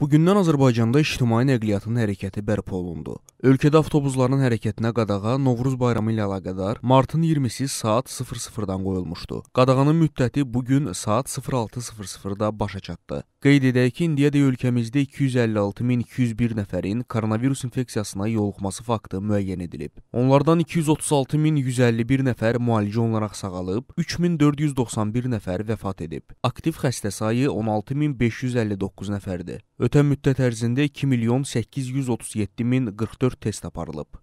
Bugündən Azərbaycanda ictimai nəqliyyatın hərəkəti bərpa olundu. Ölkədə avtobusların hərəkətinə qadağa Novruz bayramı ilə əlaqədar martın 20-si saat 00-dan qoyulmuşdu. Qadağanın müddəti bu gün saat 06:00-da başa çatdı. Qeyd edək ki, indiyədək ölkəmizdə 256201 nəfərin koronavirus infeksiyasına yoluxması faktı müəyyən edilib. Onlardan 236151 nəfər müalicə olunaraq sağalıb, 3491 nəfər vəfat edib. Aktiv xəstə sayı 16559 nəfərdir. Ötən müddət ərzində 2 milyon 837 min 44 test aparılıb.